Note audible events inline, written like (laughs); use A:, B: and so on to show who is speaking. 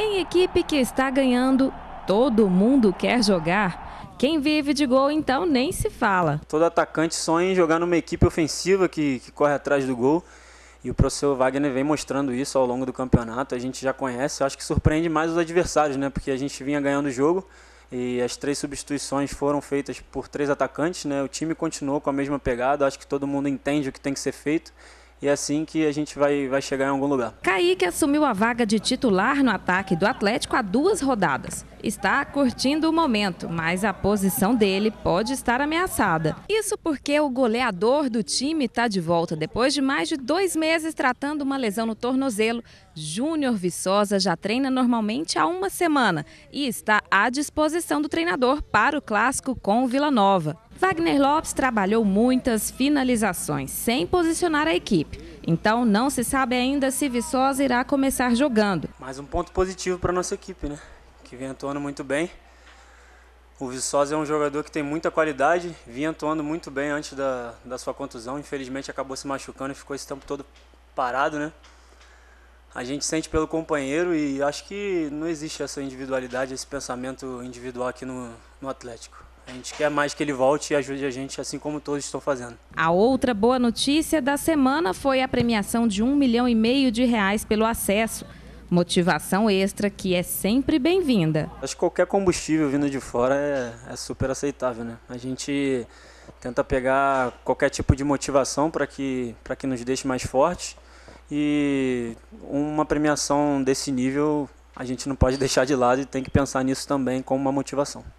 A: Em equipe que está ganhando, todo mundo quer jogar. Quem vive de gol, então, nem se fala.
B: Todo atacante sonha em jogar numa equipe ofensiva que, que corre atrás do gol. E o professor Wagner vem mostrando isso ao longo do campeonato. A gente já conhece, acho que surpreende mais os adversários, né? Porque a gente vinha ganhando o jogo e as três substituições foram feitas por três atacantes, né? O time continuou com a mesma pegada, acho que todo mundo entende o que tem que ser feito e é assim que a gente vai, vai chegar em algum lugar.
A: Kaique assumiu a vaga de titular no ataque do Atlético há duas rodadas está curtindo o momento, mas a posição dele pode estar ameaçada. Isso porque o goleador do time está de volta depois de mais de dois meses tratando uma lesão no tornozelo. Júnior Viçosa já treina normalmente há uma semana e está à disposição do treinador para o clássico com o Vila Nova. Wagner Lopes trabalhou muitas finalizações sem posicionar a equipe. Então não se sabe ainda se Viçosa irá começar jogando.
B: Mais um ponto positivo para nossa equipe, né? que vem atuando muito bem. O Viçosa é um jogador que tem muita qualidade, vinha atuando muito bem antes da, da sua contusão. Infelizmente acabou se machucando e ficou esse tempo todo parado, né? A gente sente pelo companheiro e acho que não existe essa individualidade, esse pensamento individual aqui no, no Atlético. A gente quer mais que ele volte e ajude a gente, assim como todos estão fazendo.
A: A outra boa notícia da semana foi a premiação de um milhão e meio de reais pelo acesso. Motivação extra que é sempre bem-vinda.
B: Acho que qualquer combustível vindo de fora é, é super aceitável, né? A gente tenta pegar qualquer tipo de motivação para que, que nos deixe mais fortes. E uma premiação desse nível a gente não pode (laughs) deixar de lado e tem que pensar nisso também como uma motivação.